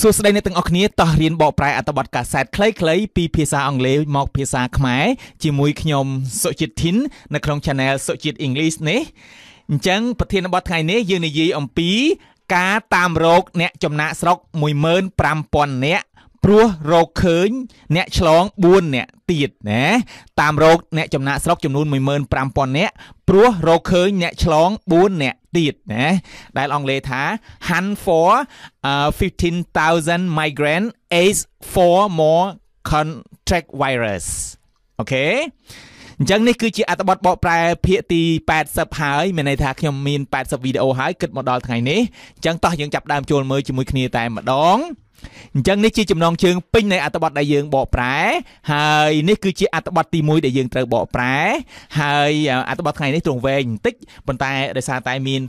សួស្តីអ្នកទាំងអស់គ្នាតោះរៀនបកប្រែអត្ថបទកាសែតខ្លីៗពីភាសាអង់គ្លេសមក ភាសាខ្មែរជាមួយខ្ញុំ សុជាតិធីន នៅក្នុង Channel សុជាតិ English នេះអញ្ចឹង ប្រធានបទថ្ងៃនេះយើងនិយាយអំពី ការតាមរកអ្នកចំណាក់ស្រុក15000នាក់ព្រោះរកឃើញអ្នកឆ្លង4អ្នកទៀតណាតាមរកអ្នកចំណាក់ស្រុកចំនួន15000អ្នកព្រោះរកឃើញអ្នកឆ្លង4អ្នកទៀតណាដែលអង់គ្លេសថា hunt for uh, 15000 migrant age for more contract virus អូខេអញ្ចឹងនេះគឺជាអត្ថបទបកប្រែ ភាគទី80ហើយមានន័យថាខ្ញុំមាន80វីដេអូហើយគិតមកដល់ថ្ងៃនេះអញ្ចឹងតោះយើងចាប់ដើមចូលមើលជាមួយគ្នាតែម្ដងអញ្ចឹងនេះជាចំណងជើងពេញនៃអត្ថបទដែលយើងបកប្រែ ហើយនេះគឺជាអត្ថបទទី1ដែលយើងត្រូវបកប្រែ ហើយ អត្ថបទថ្ងៃនេះទ្រង់វែងបន្តិចប៉ុន្តែដោយសារតែមាន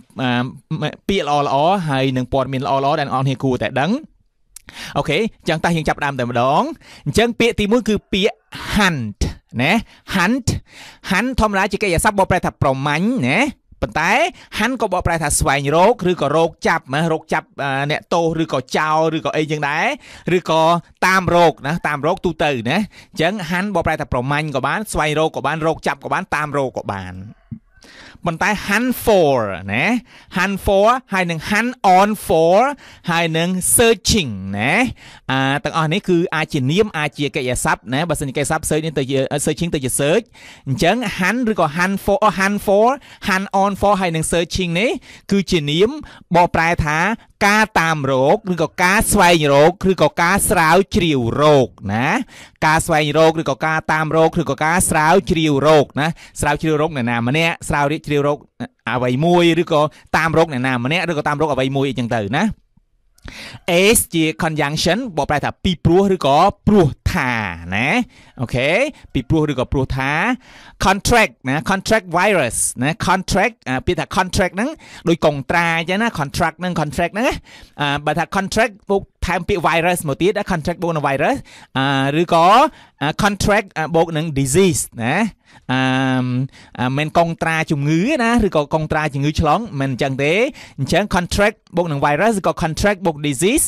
ពាក្យល្អល្អហើយនិងព័ត៌មានល្អល្អដែលអ្នកនរគួរតែដឹងអូខេចឹងតោះយើងចាប់ដើមតែម្ដងអញ្ចឹងពាក្យទី1គឺពាក្យ hunt ណា hunt hunt ធម្មតាជាកិរិយាសព្ទបកប្រែ ថាប្រមាញ់ណាប៉ុន្តែហាន់ក៏បកប្រែថាស្វែងរកឬក៏រោគចាប់ណារោគចាប់អ្នកទោសឬក៏ចោលឬក៏អីចឹងដែរឬក៏តាមរោគណាតាមរោគទូទៅណាអញ្ចឹងហាន់បកប្រែថាប្រមាញ់ក៏បានស្វែងរោគក៏បានរោគចាប់ក៏បានតាមរោគក៏បានប៉ុន្តែ hunt for ណា hunt for ហើយនឹង hunt on for ហើយនឹង searching ណាអាទាំងអស់នេះគឺអាចជានាម អាចជាកិច្ចស័ព្ទណាបើសិនជាកិច្ចស័ព្ទ search នេះទៅជា searching ទៅជា search អញ្ចឹង hunt ឬក៏ hunt for hunt for hunt on for ហើយនឹង searching នេះគឺជានាមបកប្រែថាការតាមរោគឬក៏ការស្វែងរោគឬក៏ការស្រាវជ្រាវរោគណាការស្វែងរោគឬក៏ការតាមរោគឬក៏ការស្រាវជ្រាវរោគណាស្រាវជ្រាវរោគនរណាម្នាក់ស្រាវជ្រាវរោគអ្វីមួយឬក៏តាមរោគនរណាម្នាក់ឬក៏តាមរោគអ្វីមួយអីចឹងទៅណា S ជា conjunction បកប្រែថាពីព្រោះឬក៏ព្រោះថាណាអូខេពីព្រោះឬក៏ព្រោះថា contract ណា contract virus ណា contract ពាក្យថា contract ហ្នឹងដូចកុងត្រាអញ្ចឹងណា contract ហ្នឹង contract ហ្នឹងណាបើថា contract បូកថែមពាក្យ virus មកទៀត contract បូកនឹង virus ឬក៏ contract បូកនឹង disease ណាអឺមិនកុងត្រាជំងឺណាឬក៏កុងត្រាជំងឺឆ្លងមិនអញ្ចឹងទេអញ្ចឹង contract បូកនឹង virus ឬក៏ contract បូក disease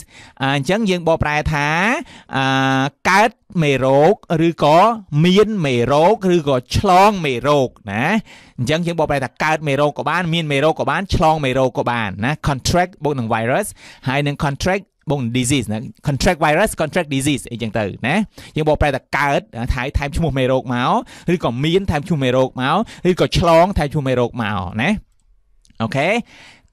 អញ្ចឹងយើងបកប្រែថាកើតកើតមេរោគឬក៏មានមេរោគឬក៏ឆ្លងមេរោគណាអញ្ចឹងយើងបកប្រែថាកើតមេរោគក៏បានមានមេរោគក៏បានឆ្លងមេរោគក៏បានណា contract បូកនឹង virus ហើយនឹង contract បង disease ណា contract virus contract disease អីចឹងទៅណាយើងបកប្រែថាកើតថៃថែមឈ្មោះមេរោគមកឬក៏មានថែមឈ្មោះមេរោគមកឬក៏ឆ្លងថែមឈ្មោះមេរោគមកណាអូខេ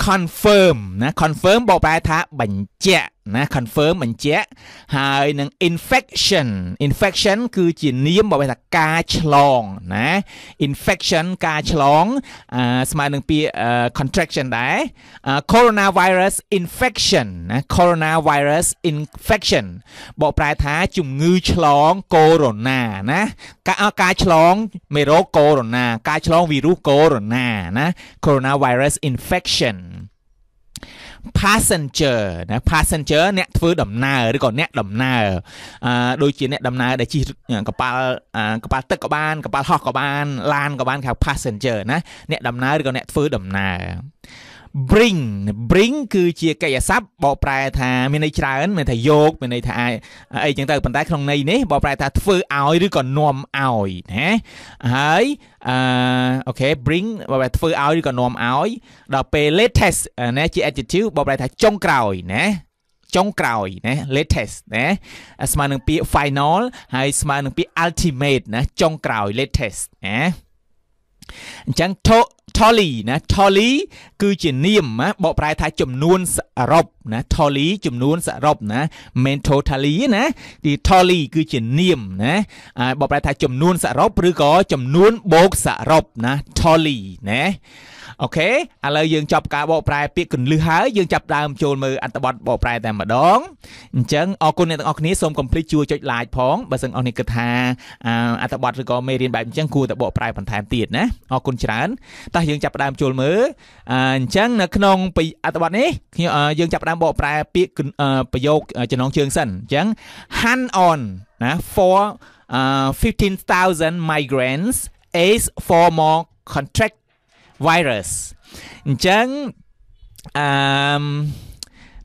confirm ណា confirm បកប្រែថាបញ្ជាក់ណា confirm បញ្ជាក់ហើយនឹង infection infection គឺជានាមបបថាការឆ្លងណា infection ការឆ្លងស្មើនឹងពាក្យ contraction ដែរ coronavirus infection ណា coronavirus infection បកប្រែថាជំងឺឆ្លងកូវីដ -19 ណាការការឆ្លងមេរោគកូវីដ -19 ការឆ្លងវីរុសកូវីដ -19 ណា coronavirus infection passenger ណា passenger អ្នកធ្វើដំណើរឬក៏អ្នកដំណើរអឺដូចជាអ្នកដំណើរដែលជិះកប៉ាល់កប៉ាល់ទឹកក៏បានកប៉ាល់ហោះក៏បានឡានក៏បានគេហៅ passenger ណាអ្នកដំណើរឬក៏អ្នកធ្វើដំណើរ bring bring គឺជាកិច្ចស័ព្ទបកប្រែថាមានន័យច្រើនមានន័យថាយកមានន័យថាអីចឹងទៅប៉ុន្តែក្នុងន័យនេះបកប្រែថាធ្វើឲ្យឬក៏នាំឲ្យណាហើយអឺអូខេ bring បកប្រែធ្វើឲ្យឬក៏នាំឲ្យដល់ពេល latest ណាជា adjective បកប្រែថាចុងក្រោយណាចុងក្រោយណា latest ណាស្មើនឹងពាក្យ final ហើយស្មើនឹងពាក្យ ultimate ណាចុងក្រោយ latest ណាអញ្ចឹង talk tally ណា tally គឺជានាមណាបកប្រែថា ចំនួនសរុបណា tally ចំនួនសរុបណា main totally ណាទី tally គឺជានាមណាបកប្រែថាចំនួនសរុបឬក៏ចំនួនបូកសរុបណា tally ណាអូខេឥឡូវយើងចប់ការបកប្រែពាក្យកੁੰលឹះហើយយើងចាប់ដើមចូលមើលអត្ថបទបកប្រែតែម្ដងអញ្ចឹងអរគុណអ្នកទាំងអស់គ្នាសូមកុំភ្លេចជួយចុច like ផងបើសិនអស់នេះគិតថា អត្ថបទឬក៏មេរៀនបែបអញ្ចឹងគួរតែបកប្រែបន្ថែមទៀតណាអរគុណច្រើនតោះយើងចាប់ដើមចូលមើលអញ្ចឹងនៅក្នុងអត្ថបទនេះខ្ញុំយើងចាប់ដើមបកប្រែពាក្យប្រយោគចំណងជើងសិនអញ្ចឹង hand on ណា for uh, 15000 migrants is for more contract virus អញ្ចឹងអឺ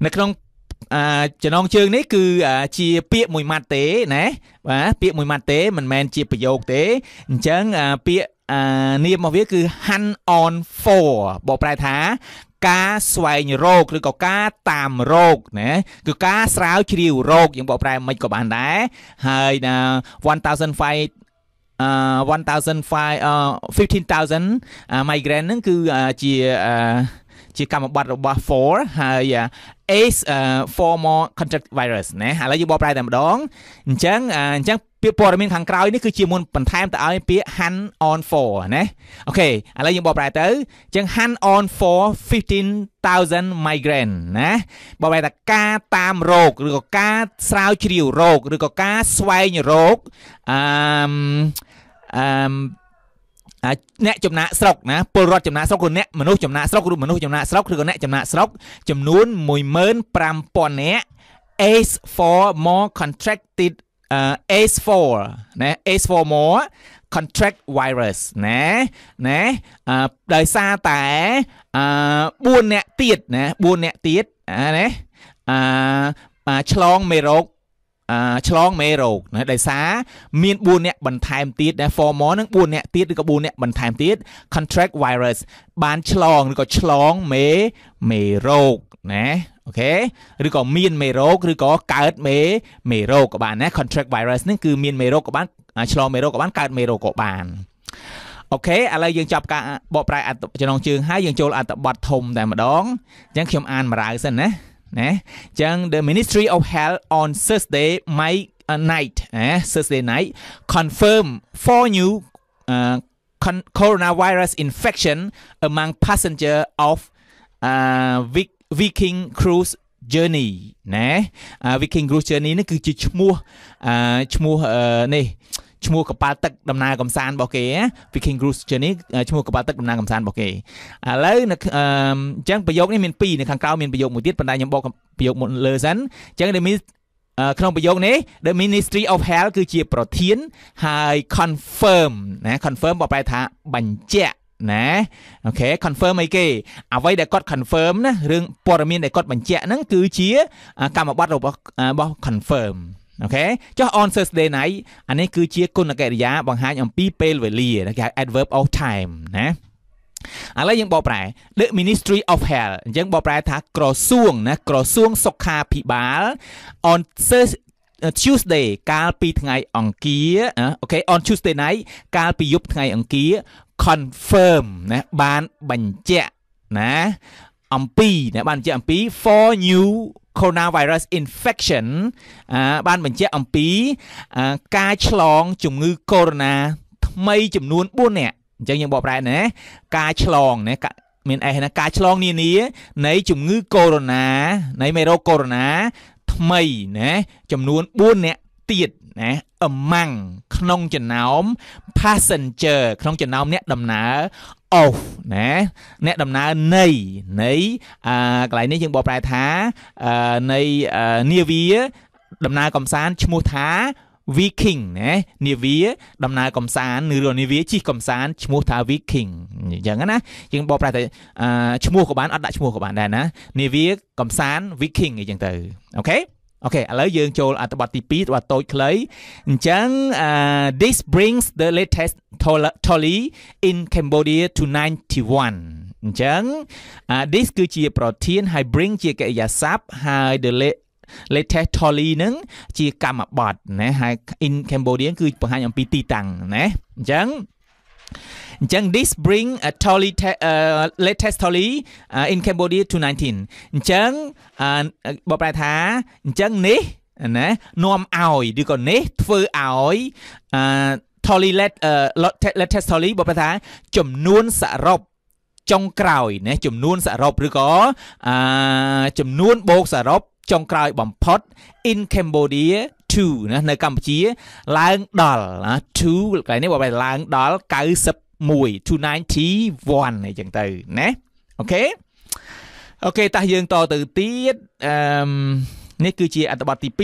នៅក្នុងអាចំណងជើងនេះ គឺជាពាក្យមួយម៉ាត់ទេណាបាទពាក្យមួយម៉ាត់ទេមិនមែនជាប្រយោគទេអញ្ចឹងពាក្យអានាមរបស់វាគឺ hand on for បកប្រែថាការស្វែងរកឬក៏ការតាមរកណាគឺការស្រាវជ្រាវរកយើងបកប្រែមិនក៏បានដែរហើយ1500 15000 migraine ហ្នឹងគឺជាជាកម្មបត្តិរបស់ for ហើយ ACE formal contract virus ណាឥឡូវយើងបកប្រែតែម្ដងអញ្ចឹងអញ្ចឹងពាក្យព័ត៌មានខាងក្រោយនេះគឺជាមុនបន្ថែមទៅឲ្យ ពាក្យ hand on for ណាអូខេឥឡូវយើងបកប្រែទៅអញ្ចឹង hand on for 15000 migraine ណាបកប្រែថាការតាមរោគឬក៏ការស្រាវជ្រាវរោគឬក៏ការស្វែងរោគអឺអឺអ្នកចំណាក់ស្រុកណាពលរដ្ឋចំណាក់ស្រុកឬអ្នកមនុស្សចំណាក់ស្រុកឬមនុស្សចំណាក់ស្រុកឬក៏អ្នកចំណាក់ស្រុក ចំនួន15000នាក់ is for more contracted uh, is for ណា is for more contract virus ណាណាដោយសារតែ4អ្នកទៀតណា4អ្នកទៀតណាអឺឆ្លងមេរោគឆ្លងមេរោគណាដោយសារមាន4អ្នកបន្ថែមទៀតដែល formal នឹង4អ្នកទៀតឬក៏4អ្នកបន្ថែមទៀត contract virus បានឆ្លងឬក៏ឆ្លងមេមេរោគណាអូខេឬក៏មានមេរោគឬក៏កើតមេមេរោគក៏បានណា contract virus នឹងគឺមានមេរោគក៏បានឆ្លងមេរោគក៏បានកើតមេរោគក៏បានអូខេឥឡូវយើងចាប់ការបកប្រែអត្ថចំណងជើងហើយយើងចូលអត្ថបទធំតែម្ដងអញ្ចឹងខ្ញុំអានមរាវសិនណាណាអញ្ចឹង the ministry of health on Thursday might night ណា Thursday night confirm four new uh, coronavirus infection among passenger of uh, Viking cruise journey ណា Viking cruise journey នេះគឺជាឈ្មោះឈ្មោះនេះឈ្មោះកប៉ាល់ទឹកដំណើរកំសាន្តរបស់គេ Viking Cruise Journey ឈ្មោះកប៉ាល់ទឹកដំណើរកំសាន្តរបស់គេឥឡូវអញ្ចឹងប្រយោគនេះមាន2នៅខាងក្រោមមានប្រយោគមួយទៀតប៉ុន្តែខ្ញុំបកប្រយោគមុនលើសិនអញ្ចឹងដែលមានក្នុងប្រយោគនេះ The Ministry of Health គឺជាប្រធានហើយ confirm ណា confirm បកប្រែថាបញ្ជាក់ណាអូខេ confirm អីគេ អ្វីដែលគាត់ confirm ណារឿងព័ត៌មានដែលគាត់បញ្ជាក់ហ្នឹងគឺជា កម្មបត្តិរបស់របស់ confirm អូខេចុះ on Thursday night អានេះគឺជាគុណកិរិយា បង្ហាញអំពីពេលវេលាគេហៅ adverb of time ណាឥឡូវយើងបកប្រែ The Ministry of Health យើងបកប្រែថាក្រសួងណាក្រសួងសុខាភិបាល on Tuesday កាលពីថ្ងៃអង្គារអូខេ on Tuesday night កាលពីយប់ថ្ងៃអង្គារ confirm ណាបានបញ្ជាក់ណាអំពីណាបានបញ្ជាក់អំពី for new coronavirus infection បានបញ្ជាក់អំពីការឆ្លងជំងឺ corona ថ្មី ចំនួន4នាក់អញ្ចឹងយើងបកប្រែណាការឆ្លងណាមានអេសណាការឆ្លងនានានៃ ជំងឺ corona នៃមេរោគ corona ថ្មីណាចំនួន4នាក់ទៀតណា among ក្នុងចំណោម passenger ក្នុងចំណោមអ្នកដំណើរ of ណាអ្នកដំណើរនៃនៃអឺកន្លែងនេះយើងបកប្រែថាអឺនៃនាវាដំណើរកំសាន្តឈ្មោះថា Viking ណានាវា ដំណើរកំសាន្តឬនាវាជិះកំសាន្តឈ្មោះថា Viking អញ្ចឹងណាយើងបកប្រែតែឈ្មោះក៏បានអត់ដាក់ឈ្មោះក៏បានដែរណា នាវាកំសាន្ត Viking អីចឹងទៅអូខេអូខេឥឡូវយើងចូលអត្ថបទទី2របស់តូចខ្លីអញ្ចឹង this brings the latest tally in Cambodia to 91អញ្ចឹង this គឺជាប្រធានហើយ bring ជាកិរិយាសព្ទហើយ the latest tally នឹងជា កម្មបត្តិណាហើយ in Cambodia គឺបង្ហាញអំពីទីតាំងណាអញ្ចឹងអញ្ចឹង this bring a tally uh, latest tally uh, in Cambodia to 19អញ្ចឹងបើប្រែថា អញ្ចឹងនេះណានាំឲ្យឬក៏នេះធ្វើឲ្យអឺ tally let latest tally បើប្រែថាចំនួនសរុបចុងក្រោយណាចំនួនសរុបឬក៏អឺចំនួនបូកសរុបចុងក្រោយបំផុត in Cambodia to ណានៅកម្ពុជាឡើងដល់ណា to កន្លែងនេះបើឡើងដល់91 291អីចឹងទៅណាអូខេអូខេតោះយើងតទៅទៀតអឺនេះគឺជាអត្ថបទទី2អ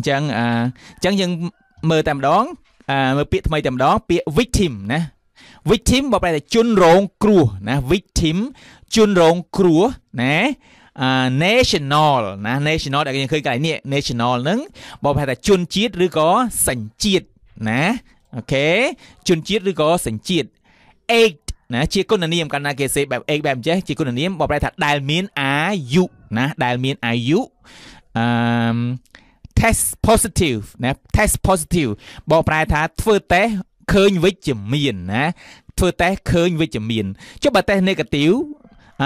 ញ្ចឹងអញ្ចឹងយើងមើលតែម្ដងមើលពាក្យថ្មីតែម្ដងពាក្យ victim ណា victim បើប្រែតែជនរងគ្រោះណា victim ជនរងគ្រោះណា national ណា national ដែលយើងឃើញកន្លែងនេះ national ហ្នឹងបើប្រហែលថាជនជាតិឬក៏សញ្ជាតិណាអូខេជនជាតិឬក៏សញ្ជាតិ eight ណាជាគុណនាមកាលណាគេសេបែប eight បែបចេះជាគុណនាមបើប្រែថាដែលមានអាយុណាដែលមានអាយុអឺ test positive ណា test positive បើប្រែថាធ្វើតេស្តឃើញវិជ្ជមានណាធ្វើតេស្តឃើញវិជ្ជមានចុះបើតេស្ត negative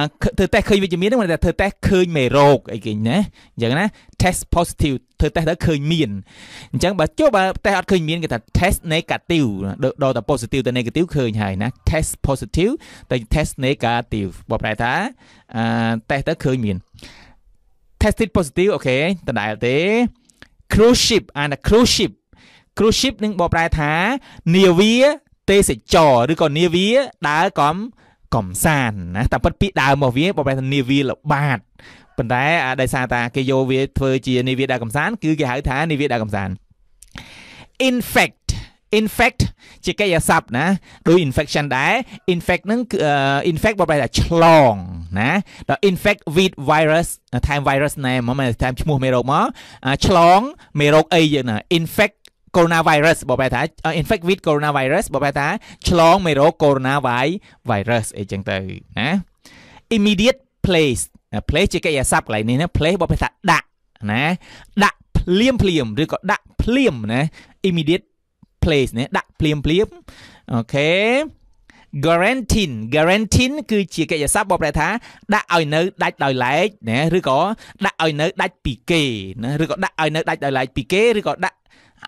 ធ្វើតេស្តឃើញវិជ្ជមានហ្នឹងតែធ្វើតេស្តឃើញមេរោគអីគេណាអញ្ចឹងណា test positive ធ្វើតេស្តទៅឃើញមានអញ្ចឹងបើចុះបើតេស្តអត់ឃើញមានគេថា test negative ដល់តែ positive ទៅ negative ឃើញហើយណា test positive ទៅ test negative បើប្រែថាអឺតេស្តទៅឃើញមាន tested positive អូខេដដែលទេ cruise ship and a cruise ship cruise ship នឹងបកប្រែថានាវា ទេសចរឬក៏នាវាដើរកំកំសាន្តណាតែប៉ិតពាក្យដើមរបស់វាបើប្រែថានាវាល្បាតប៉ុន្តែដោយសារតាគេយកវាធ្វើជានាវាដើរកំសាន្តគឺគេហៅថានាវាដើរកំសាន្ត infect infect ជាកិរិយាសព្ទណាដូច infection ដែរ infect ហ្នឹងគឺ infect បើប្រែថាឆ្លងណាដល់ infect with virus តាម virus name មកតាមឈ្មោះមេរោគមកឆ្លងមេរោគអីយើងណា infect coronavirus បបែថា infect with coronavirus បបែថាឆ្លងមេរោគ coronavirus អីចឹងទៅណា immediate place place ជាកិរិយាសព្ទកន្លែងនេះណា place បបែថាដាក់ណាដាក់ភ្លាមភ្លាមឬក៏ដាក់ភ្លាមណា immediate place ណាដាក់ភ្លាមភ្លាមអូខេ guarantine guarantine គឺជាកិច្ចសព្ទបបប្រែថាដាក់ឲ្យនៅដាច់ដោយឡែកណាឬក៏ដាក់ឲ្យនៅដាច់ពីគេណាឬក៏ដាក់ឲ្យនៅដាច់ដោយឡែកពីគេឬក៏ដាក់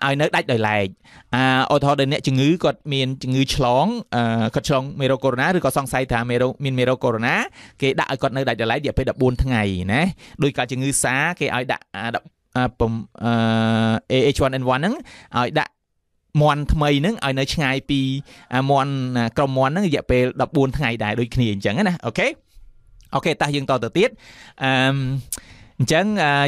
ឲ្យនៅដាច់ដោយឡែកអាឧទាហរណ៍ដូចអ្នកជំងឺគាត់មានជំងឺឆ្លងគាត់ឆ្លងមេរោគកូវីដ -19 ឬក៏សង្ស័យថាមេរោគមានមេរោគកូវីដ -19 គេដាក់ឲ្យគាត់នៅដាច់ដោយឡែករយៈពេល14ថ្ងៃណាដោយការជំងឺសាគេឲ្យដាក់ AH1N1 ហ្នឹងឲ្យដាក់មន់ថ្មីហ្នឹងឲ្យនៅឆ្ងាយពីមន់ក្រុមមន់ហ្នឹងរយៈពេល14ថ្ងៃដែរដូចគ្នាអញ្ចឹងណាអូខេអូខេតោះយើងតទៅទៀតអឺអញ្ចឹង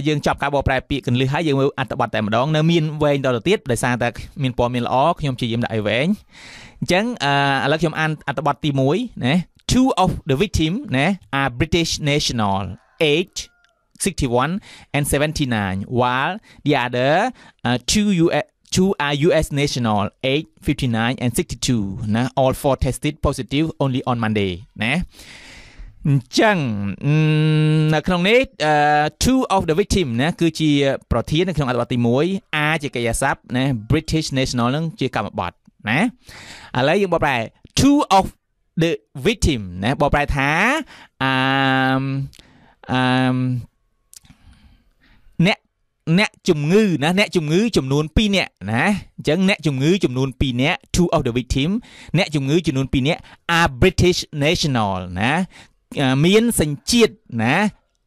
យើងចប់ការបកប្រែពាក្យកន្លឹះហើយយើងមើលអត្ថបទតែម្ដងនៅមានវែងដល់ទៅទៀតដោយសារតែមានព័ត៌មានល្អខ្ញុំព្យាយាមដាក់ឲ្យវែងអញ្ចឹងឥឡូវខ្ញុំអានអត្ថបទទី1ណា Two of the victim ណា are British national age 61 and 79 while the other uh, two US two are US national age 59 and 62 nah all four tested positive only on Monday ណាអញ្ចឹងនៅក្នុងនេះ two of the victim ណាគឺជាប្រធាននៅក្នុងអត្ថបទទី1 A ជាកិរិយាសព្ទណា British National នឹងជាកម្មបត្តិណាឥឡូវយើងបកប្រែ two of the victim ណាបកប្រែថាអឺអឺអ្នកអ្នកជំងឺណាអ្នកជំងឺ ចំនួន2នាក់ណាអញ្ចឹងអ្នកជំងឺចំនួន2នាក់ two of the victim អ្នកជំងឺចំនួន2នាក់ are British national ណាមានសញ្ជាតិណា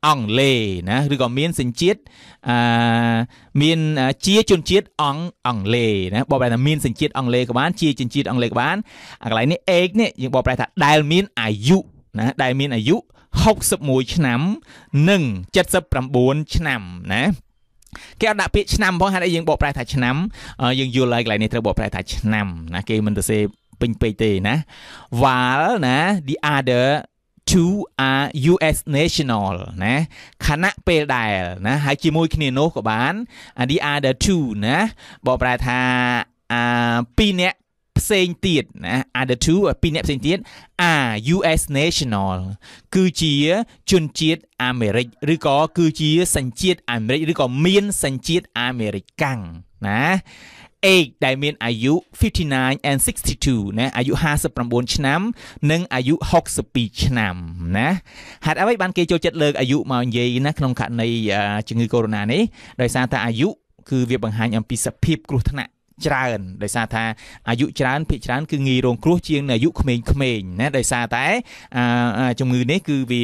អង់គ្លេសណាឬក៏មានសញ្ជាតិអឺមានជាជនជាតិអង់អង់គ្លេសណាបបប្រែថាមានសញ្ជាតិអង់គ្លេសក៏បានជាជនជាតិអង់គ្លេសក៏បានអាកន្លែងនេះឯកនេះយើងបបប្រែថាដែលមានអាយុណាដែលមានអាយុ61ឆ្នាំនិង79ឆ្នាំណាគេអត់ដាក់ពាក្យឆ្នាំផងហេតុអីយើងបកប្រែថាឆ្នាំយើងយល់ហើយកន្លែងនេះត្រូវបកប្រែថាឆ្នាំណាគេមិនទៅសេពេញពេកទេណា while ណា the other to are US national ណាខណៈពេលដែលណាហើយជាមួយគ្នានោះក៏បាន the other two ណាបកប្រែថាអា2នាក់ផ្សេងទៀតណា other two ពីរអ្នកផ្សេងទៀត are US national គឺជាជនជាតិអាមេរិកឬក៏គឺជាសញ្ជាតិអាមេរិកឬក៏មានសញ្ជាតិអាមេរិកកាំងណា age ដែលមានអាយុ59 and 62ណាអាយុ59ឆ្នាំ និងអាយុ62ឆ្នាំណាហេតុអ្វីបានគេចូលចិត្តលើកអាយុមកនិយាយណាក្នុងករណីជំងឺកូវីដ -19 នេះដោយសារតែអាយុគឺវាបង្ហាញអំពីសភាពគ្រោះថ្នាក់ច្រើន ដោយសារថាអាយុច្រើនភាគច្រើន គឺងាយរងគ្រោះជាងអាយុក្មេងៗណាដោយសារតែជំងឺនេះ គឺវា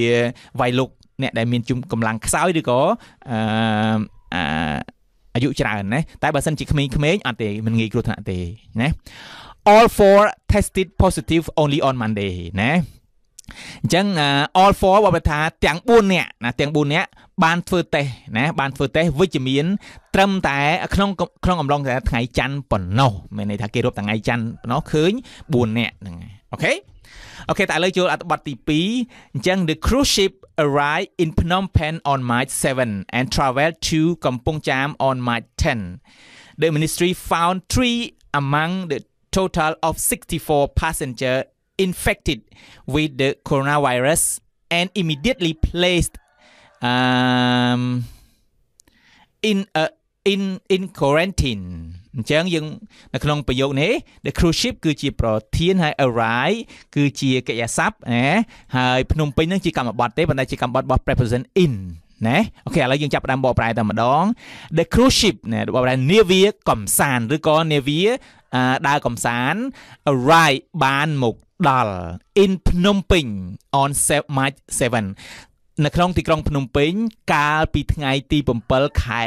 វាយលុកអ្នកដែលមានជំងឺកម្លាំងខ្សោយឬក៏អឺអាយុច្រើនណាតែបើសិនជាក្មេងៗអត់ទេមិនងាយគ្រោះថ្នាក់ទេណា all four tested positive only on Monday ណាអញ្ចឹង all four បើថាទាំង4នាក់ណាទាំង4នាក់បានធ្វើតេស្តណាបានធ្វើតេស្តវិជ្ជមានត្រឹមតែ ក្នុងក្នុងអំឡុងតែថ្ងៃច័ន្ទប៉ុណ្ណោះមានន័យថាគេរាប់ថ្ងៃច័ន្ទប៉ុណ្ណោះឃើញ4នាក់ហ្នឹងអូខេអូខេតើឥឡូវចូលអត្ថបទទី2អញ្ចឹង the cruise ship arrived in Phnom Penh on March 7 and traveled to Kampong Cham on March 10. The ministry found three among the total of 64 passengers infected with the coronavirus and immediately placed um, in a in in quarantine អញ្ចឹងយើងនៅក្នុងប្រយោគនេះ the cruise ship គឺជាប្រធានហើយ arrive គឺជាកិរិយាសព្ទណាហើយភ្នំពេញនឹងជាកម្មបត្តិទេប៉ុន្តែជាកម្មបត្តិរបស់ preposition in ណាអូខេឥឡូវយើងចាប់ផ្ដើមបកប្រែតែម្ដង the cruise ship ណាបកប្រែនាវាកំសាន្តឬក៏នាវាដើរកំសាន្ត arrive បានមកដល់ in ភ្នំពេញ on 7 March 7នៅក្នុងទីក្រុងភ្នំពេញកាលពីថ្ងៃទី7ខែ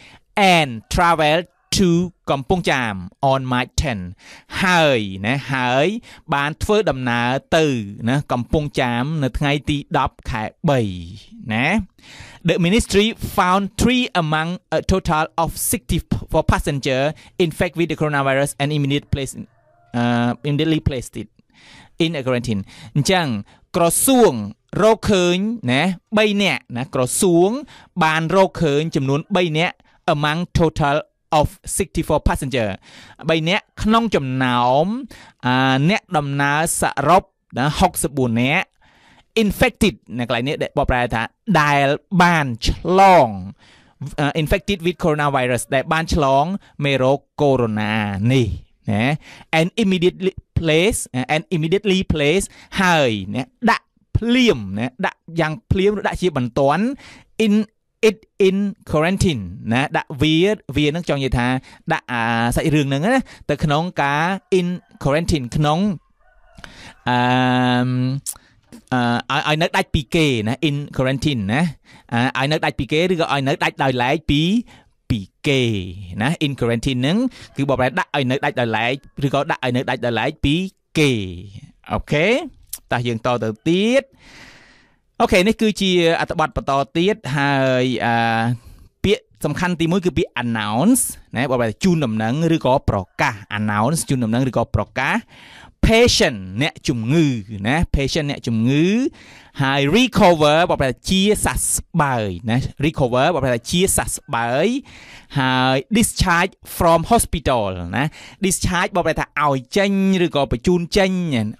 3 and travel to កំពង់ចាម on March 10ហើយណាហើយបានធ្វើដំណើរទៅណាកំពង់ចាម នៅថ្ងៃទី10ខែ3ណា The ministry found three among a total of 64 passenger infected with the coronavirus and immediately placed uh, immediately placed it in a quarantine អញ្ចឹងក្រសួងរកឃើញណា3នាក់ណាក្រសួងបានរកឃើញ ចំនួន3នាក់ among total of 64 passenger 3នាក់ក្នុងចំណោម អ្នកដំណើរសរុបណា64នាក់ infected នៅកន្លែងនេះបបប្រែថាដែលបានឆ្លង infected with coronavirus ដែល បានឆ្លងមេរោគកូវីដ -19 នេះណា and immediately place and immediately place ហើយណាដាក់ភ្លាមណាដាក់យ៉ាងភ្លាមឬដាក់ជាបន្ទាន់ in it in quarantine ណាដាក់វាវានឹងចង់និយាយថាដាក់អាសាច់រឿងហ្នឹងណាទៅក្នុងការ in quarantine ក្នុងអឺអឺឲ្យនៅដាច់ពីគេណា in quarantine ណាឲ្យនៅដាច់ពីគេឬក៏ឲ្យនៅដាច់ដោយឡែកពីពីគេណា in quarantine ហ្នឹងគឺបបប្រែដាក់ឲ្យនៅដាច់ដោយឡែកឬក៏ដាក់ឲ្យនៅដាច់ដោយឡែកពីគេអូខេតោះយើងតទៅទៀតអូខេនេះគឺជាអត្ថបទបន្តទៀតហើយអឺពាក្យសំខាន់ទី1គឺពាក្យ announce ណាបើបែរជូនដំណឹងឬក៏ប្រកាស announce ជូនដំណឹងឬក៏ប្រកាស patient អ្នកជំងឺណា patient អ្នកជំងឺហើយ recover បបថាជាសះស្បើយណា recover បបថាជាសះស្បើយហើយ discharge from hospital ណា discharge បបថាឲ្យចេញឬក៏បញ្ជូនចេញ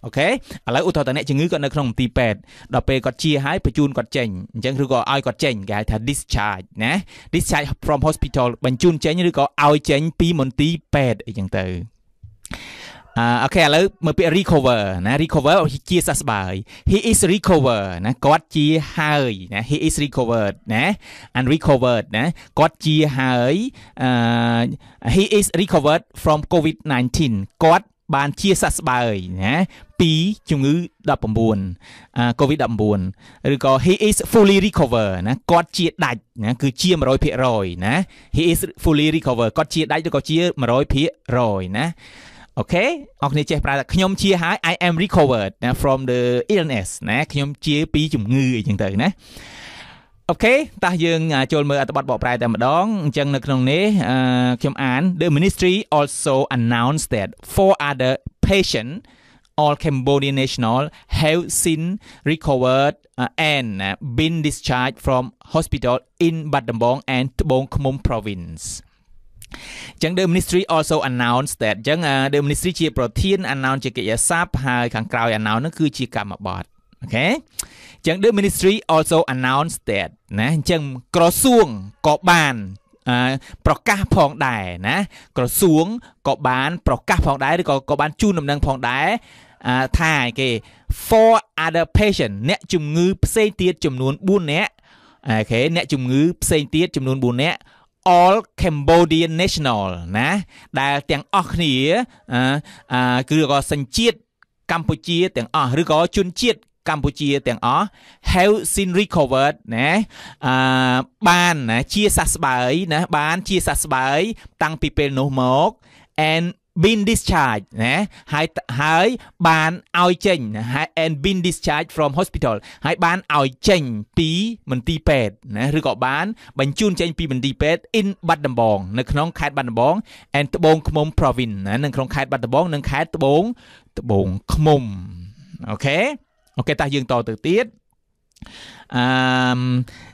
អូខេឥឡូវឧទាហរណ៍តអ្នកជំងឺគាត់នៅក្នុងមន្ទីរពេទ្យដល់ពេលគាត់ជាហើយបញ្ជូនគាត់ចេញអញ្ចឹងឬក៏ឲ្យគាត់ចេញគេហៅថា discharge ណា discharge from hospital បញ្ជូនចេញឬក៏ឲ្យចេញពីមន្ទីរពេទ្យអីចឹងទៅអូខេឥឡូវមើលពាក្យ recover ណា recover ជាសះស្បើយ he is recover ណាគាត់ជាហើយណា he is recovered ណា and recovered ណាគាត់ជាហើយអឺ he is recovered from covid-19 គាត់បានជាសះស្បើយណាពីជំងឺ19 COVID-19 ឬក៏ he is fully recover ណាគាត់ជាដាច់ណាគឺជា100%ណា he is fully recover គាត់ជាដាច់ឬក៏ជា100%ណាអូខេអរគ្នាចេះប្រើថាខ្ញុំជាហើយ I am recovered from the illness ណាខ្ញុំជាពីជំងឺអីចឹងទៅណាអូខេតោះយើងចូលមើលអត្ថបទបកប្រែតែម្ដងអញ្ចឹងនៅក្នុងនេះខ្ញុំអាន The ministry also announced that four other patient all Cambodian national have since recovered and been discharged from hospital in Bat Dabong and Tbong Khmom province ចឹង The Ministry also announced that ចឹង The Ministry ជាប្រធាន announce ជាកិច្ចសព្ទហើយខាងក្រោយ announce នោះគឺជាកម្មបត្តិអូខេចឹង The Ministry also announced that ណាអញ្ចឹងក្រសួងក៏បានប្រកាសផងដែរណាក្រសួងក៏បានប្រកាសផងដែរឬក៏ក៏បានជូនដំណឹងផងដែរថាគេ for other patient អ្នកជំងឺផ្សេងទៀតចំនួន4នាក់អូខេអ្នកជំងឺផ្សេងទៀតចំនួន4នាក់ all Cambodia national ណាដែលទាំងអស់គ្នា គឺក៏សញ្ជាតិកម្ពុជាទាំងអស់ឬក៏ជនជាតិកម្ពុជាទាំងអស់ have seen recovered ណាអឺបានណាជាសះស្បើយណាបានជាសះស្បើយតាំងពីពេលនោះមក and been discharged ណាហើយហើយ បានឲ្យចេញ and been discharged from hospital ហើយបានឲ្យចេញ ពីមន្ទីរពេទ្យណាឬក៏បានបញ្ជូនចេញ ពីមន្ទីរពេទ្យ in បាត់ដំបងនៅក្នុងខេត្តបាត់ដំបង and ត្បូងឃ្មុំ province ណានៅក្នុងខេត្តបាត់ដំបងនិងខេត្តត្បូងត្បូងឃ្មុំអូខេអូខេតោះយើងតទៅទៀតអឺ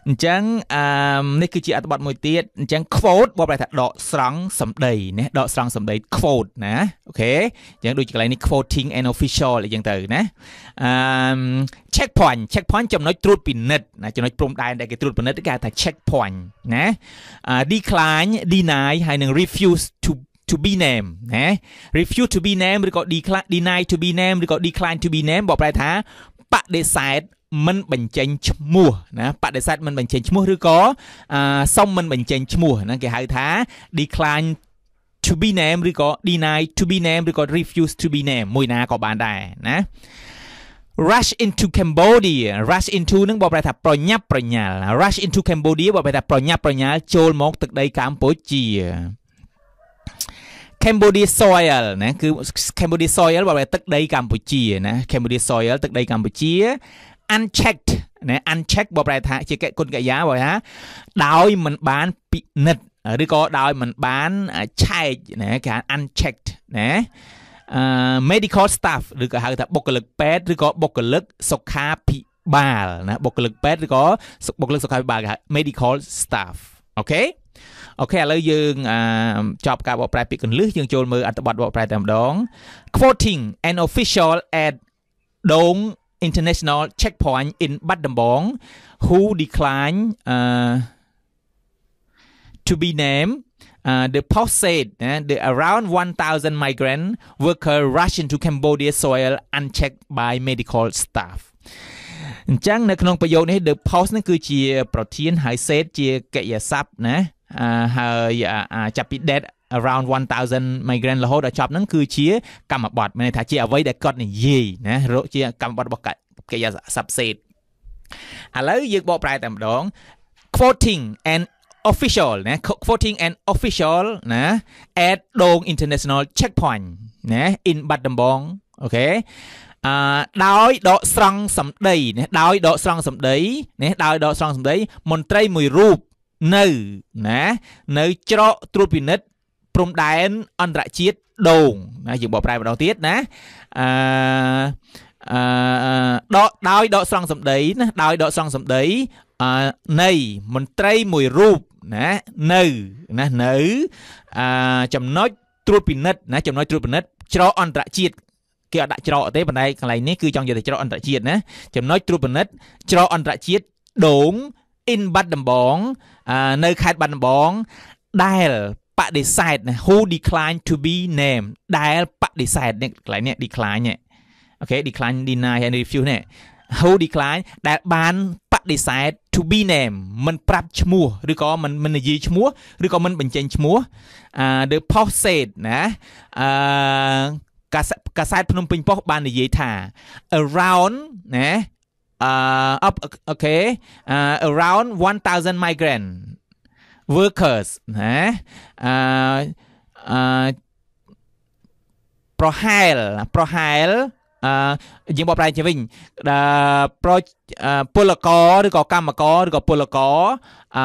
អញ្ចឹងអឺនេះគឺជាអត្ថបទមួយទៀតអញ្ចឹង quote បបប្រែថាដកស្រង់សម្ដីណាដកស្រង់សម្ដី quote ណាអូខេអញ្ចឹងដូចកន្លែងនេះ quoting an official អីចឹងទៅណាអឺ check point check point ចំណុចត្រួតពិនិត្យណាចំណុចព្រំដែនដែលគេត្រួតពិនិត្យគេហៅថា check point ណា decline deny ហើយនឹង refuse to to be name ណា refuse to be name ឬក៏ decline deny to be name ឬក៏ decline to be name បបប្រែថាបដិសេធមិនបញ្ចេញឈ្មោះណាបដិសេធមិនបញ្ចេញឈ្មោះឬក៏សុំមិនបញ្ចេញឈ្មោះហ្នឹងគេហៅថា decline to be name ឬក៏ deny to be name ឬក៏ refuse to be name មួយណាក៏បានដែរណា rush into Cambodia rush into នឹងបើប្រែថាប្រញាប់ប្រញាល់ rush into Cambodia បើប្រែថាប្រញាប់ប្រញាល់ចូលមកទឹកដីកម្ពុជា Cambodia soil ណាគឺ Cambodia soil បើប្រែទឹកដីកម្ពុជាណា Cambodia soil ទឹកដីកម្ពុជា unchecked ណា unchecked បើប្រែថាជាកិច្ចគុណកិរិយាបើថាដោយមិនបានពិនិត្យឬក៏ដោយមិនបានឆែកណាគេហៅ unchecked ណា medical staff ឬក៏ហៅថាបុគ្គលិកពេទ្យឬក៏បុគ្គលិកសុខាភិបាលណាបុគ្គលិកពេទ្យឬក៏បុគ្គលិកសុខាភិបាលគេហៅ medical staff អូខេអូខេឥឡូវយើងចប់ការបកប្រែពាក្យគន្លឹះយើងចូលមើលអត្ថបទបកប្រែតែម្ដង quoting an official at Dong international checkpoint in Bat Dambong who declined uh, to be named. Uh, the post said uh, the around 1,000 migrant workers rushed into Cambodia soil unchecked by medical staff. អញ្ចឹងនៅក្នុងប្រយោគនេះ the post នឹងគឺជាប្រធានហើយ said ជាកិរិយាសព្ទណាហើយចាប់ពី date around 1000 migrant រហូតដល់ចប់ហ្នឹងគឺជាកម្មបត្តិមានន័យថាជាអ្វីដែលគាត់និយាយណារកជាកម្មបត្តិរបស់កិច្ច subset ឥឡូវយើងបកប្រែតែម្ដង quoting and official ណា quoting an official ណា at Dong International Checkpoint ណា in បាត់ដំបងអូខេអឺដោយដកស្រង់សម្ដីណាដោយដកស្រង់សម្ដីណាដោយដកស្រង់សម្ដីមន្ត្រីមួយរូបនៅណានៅច្រកត្រួតពិនិត្យព្រំដែន អន្តរជាតិដូងណាយើងបកប្រែម្ដងទៀតណាអឺអឺដកដោយដកស្រង់សម្ដីណាដោយដកស្រង់សម្ដីអឺនៃមន្ត្រីមួយរូបណានៅណានៅអឺចំណុចត្រួតពិនិត្យណាចំណុចត្រួតពិនិត្យច្រកអន្តរជាតិគេអត់ដាក់ច្រកទេប៉ុន្តែកន្លែងនេះគឺចង់យកទៅច្រកអន្តរជាតិណាចំណុចត្រួតពិនិត្យច្រកអន្តរជាតិដូង in បាត់ដំបងនៅខេត្តបាត់ដំបងដែលបដិសេធណា who decline to be named ដែលបដិសេធនេះកន្លែងនេះ decline នេះអូខេ decline deny and refuse នេះ who decline ដែលបានបដិសេធ to be name មិនប្រាប់ឈ្មោះឬក៏មិនមិននិយាយឈ្មោះឬក៏មិនបញ្ចេញឈ្មោះអឺ the post said ណាអឺកាសែតភ្នំពេញប៉ុស្តិ៍បាននិយាយថា around ណាអឺ up okay uh, around 1000 migrant workers ណាអឺប្រហែលប្រហែលអឺយើងបកប្រែជាវិញប្រពលករឬក៏កម្មករឬក៏ពលករអឺ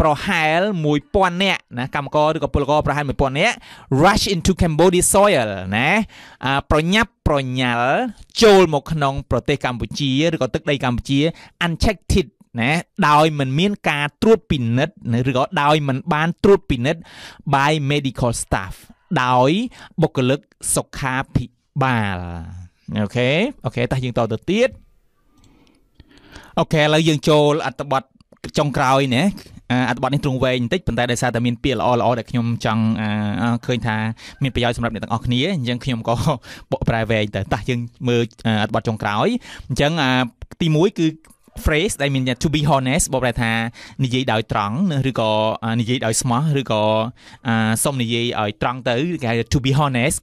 ប្រហែល1000នាក់ណាកម្មករឬក៏ពលករប្រហែល1000នាក់ rush into Cambodia soil ណាប្រញាប់ប្រញាល់ចូលមកក្នុងប្រទេសកម្ពុជាឬក៏ទឹកដីកម្ពុជា unchecked ណាដោយមិនមានការត្រួតពិនិត្យឬក៏ដោយមិនបានត្រួតពិនិត្យ by medical staff ដោយបុគ្គលិកសុខាភិបាលអូខេអូខេតោះយើងតទៅទៀតអូខេឥឡូវយើងចូលអត្ថបទចុងក្រោយណាអត្ថបទនេះទ្រង់វែងបន្តិចប៉ុន្តែដោយសារតែមានពាក្យល្អល្អដែលខ្ញុំចង់ឃើញ ថាមានប្រយោជន៍សម្រាប់អ្នកទាំងអស់គ្នាអញ្ចឹងខ្ញុំក៏បកប្រែវែងទៅតោះយើងមើលអត្ថបទចុងក្រោយអញ្ចឹងទី1គឺ phrase ដែលមាន to be honest បបប្រែថានិយាយដោយត្រង់ឬក៏និយាយដោយស្មោះឬក៏សុំនិយាយឲ្យត្រង់ទៅគេហៅ to be honest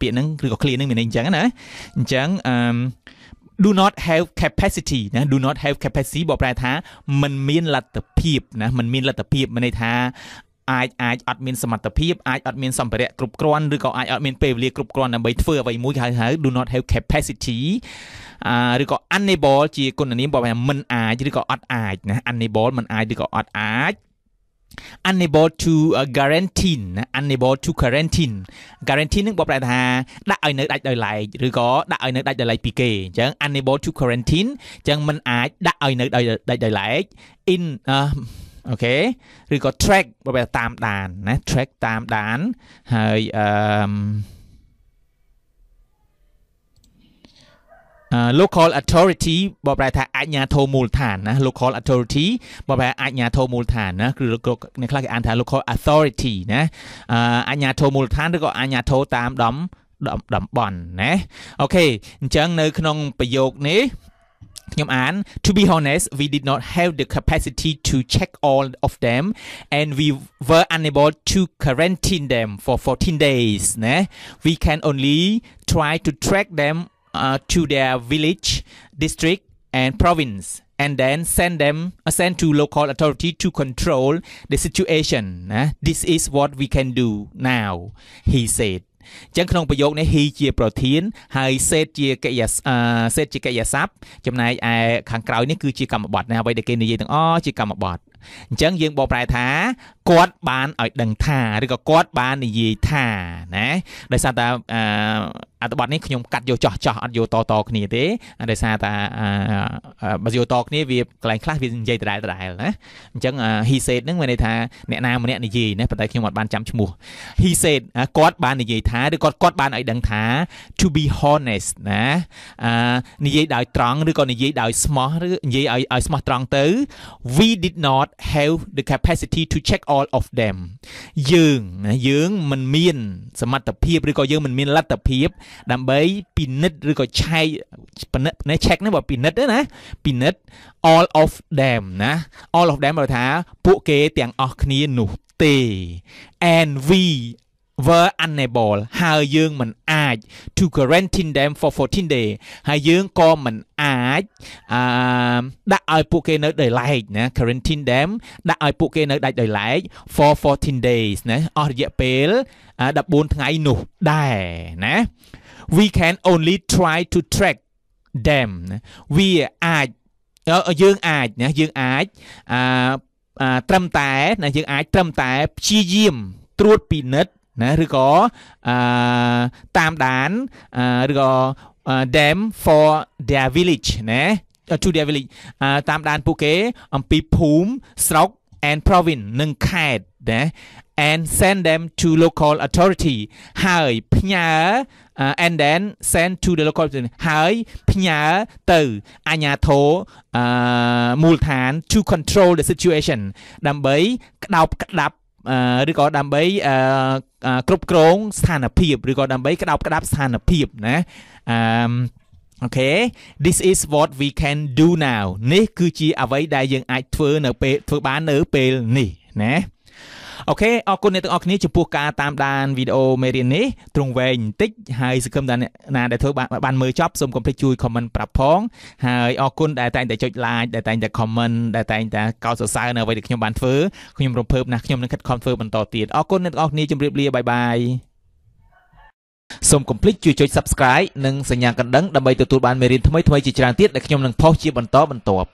ពាក្យហ្នឹងឬក៏ clear ហ្នឹងមានន័យអញ្ចឹងណាអញ្ចឹងអឺ do not have capacity ណា do not have capacity បកប្រែថាมันមានលទ្ធភាពណាมันមានលទ្ធភាពមានន័យថាអាចអាចអត់មានសមត្ថភាពអាចអត់មានសម្ភារៈគ្រប់គ្រាន់ឬក៏អាចអត់មានពេលវេលាគ្រប់គ្រាន់ដើម្បីធ្វើអ្វីមួយហៅហៅ do not have capacity ឬក៏ unable ជាគុណនាមបើថាមិនអាចឬក៏អត់អាចណា unable មិនអាចឬក៏អត់អាច unable to quarantine unable to quarantine quarantine នឹងបបប្រែថាដាក់ឲ្យនៅដាច់ដោយឡែកឬក៏ដាក់ឲ្យនៅដាច់ដោយឡែកពីគេអញ្ចឹង unable to quarantine អញ្ចឹងมันអាចដាក់ឲ្យនៅដាច់ដោយឡែក in អូខេឬក៏ track បើបែរតាមដានណា track តាមដានហើយអឺ local authority បបប្រែថាអាជ្ញាធរមូលដ្ឋានណា local authority បបប្រែអាជ្ញាធរមូលដ្ឋានណាគឺអ្នកខ្លះគេអានថា local authority ណាអាជ្ញាធរមូលដ្ឋានឬក៏អាជ្ញាធរតាមតំតំបន់ណាអូខេអញ្ចឹងនៅក្នុងប្រយោគនេះខ្ញុំអាន to be honest we did not have the capacity to check all of them and we were unable to quarantine them for 14 days ណា we can only try to track them uh, to their village district and province and then send them uh, send to local authority to control the situation uh, this is what we can do now he said ចឹងក្នុងប្រយោគនេះ he ជាប្រធានហើយសេតជាកិយាសេតជាកិយាស័ព្ទចំណែកឯខាងក្រោយនេះគឺជាកម្មបត្តិណាអ្វីដែលគេនិយាយទាំងអស់ជាកម្មបត្តិអញ្ចឹងយើងបកប្រែថាគាត់បានឲ្យដឹងថាឬក៏គាត់បាននិយាយថាណាដោយសារតែអត្ថបទនេះខ្ញុំកាត់យកចោះចោះអត់យកតតគ្នាទេដោយសារតែបើយកតគ្នាវាកន្លែងខ្លះវានិយាយដដែលដដែលណាអញ្ចឹង he said ហ្នឹងមានន័យថាអ្នកណាម្នាក់និយាយណាប៉ុន្តែខ្ញុំអត់បានចាំឈ្មោះ he said គាត់បាននិយាយថាឬគាត់គាត់បានឲ្យដឹងថា to be honest ណានិយាយដោយត្រង់ឬក៏និយាយដោយស្មោះឬនិយាយឲ្យឲ្យស្មោះត្រង់ទៅ we did not have the capacity to check all of them យើងយើងមិនមាន សមត្ថភាពឬក៏យើងមិនមានលទ្ធភាព ដើម្បីពិនិត្យឬក៏ឆែកពិនិត្យនេះ check នេះបើពិនិត្យណាពិនិត្យ all of them ណា all of them បើថាពួកគេទាំងអស់គ្នានោះទេ and we were unable ហើយយើងមិនអាច to quarantine them for 14 day ហើយយើងក៏មិនអាចអឺដាក់ឲ្យពួកគេនៅដោយឡែកណា quarantine them ដាក់ឲ្យពួកគេនៅដាច់ដោយឡែក for 14 days ណាអស់រយៈពេល14ថ្ងៃនោះដែរណា we can only try to track them វាអាចយើងអាចណាយើងអាចអឺត្រឹមតែណាយើងអាចត្រឹមតែព្យាយាមត្រួតពិនិត្យណាឬក៏អឺតាមដានឬក៏ them for their village ណា to their village តាមដានពួកគេ អំពីភូមិស្រុក and province និងខេត្តណា and send them to local authority ហើយផ្ញើ and then send to the local authority ហើយផ្ញើទៅអាជ្ញាធរមូលដ្ឋាន to control the situation ដើម្បីក្តោបក្តាប់ឬក៏ដើម្បីគ្រប់គ្រងស្ថានភាពឬក៏ដើម្បីក្តោបក្តាប់ស្ថានភាពណាអឺអូខេ this is what we can do now នេះគឺជាអ្វីដែលយើងអាចធ្វើនៅពេលធ្វើបាននៅពេលនេះណាអូខេអរគុណអ្នកទាំងអស់គ្នាចំពោះការតាមដានវីដេអូមេរៀននេះទ្រង់វែងបន្តិចហើយសង្ឃឹមថាអ្នកណាដែលធ្វើបានមើលចប់សូមកុំភ្លេចជួយ comment ប្រាប់ផងហើយអរគុណដែលតែងតែចុច like ដែលតែងតែ comment ដែលតែងតែកោតសរសើរនៅអ្វីដែលខ្ញុំបានធ្វើខ្ញុំរំភើបណាស់ខ្ញុំនឹងខិតខំធ្វើបន្តទៀតអរគុណអ្នកទាំងអស់គ្នាជម្រាបលាបាយបាយសូមកុំភ្លេចជួយចុច subscribe និងសញ្ញាកណ្ដឹងដើម្បីទទួលបានមេរៀនថ្មីៗជាច្រើនទៀតដែលខ្ញុំនឹងផុសជាបន្តបន្ទាប់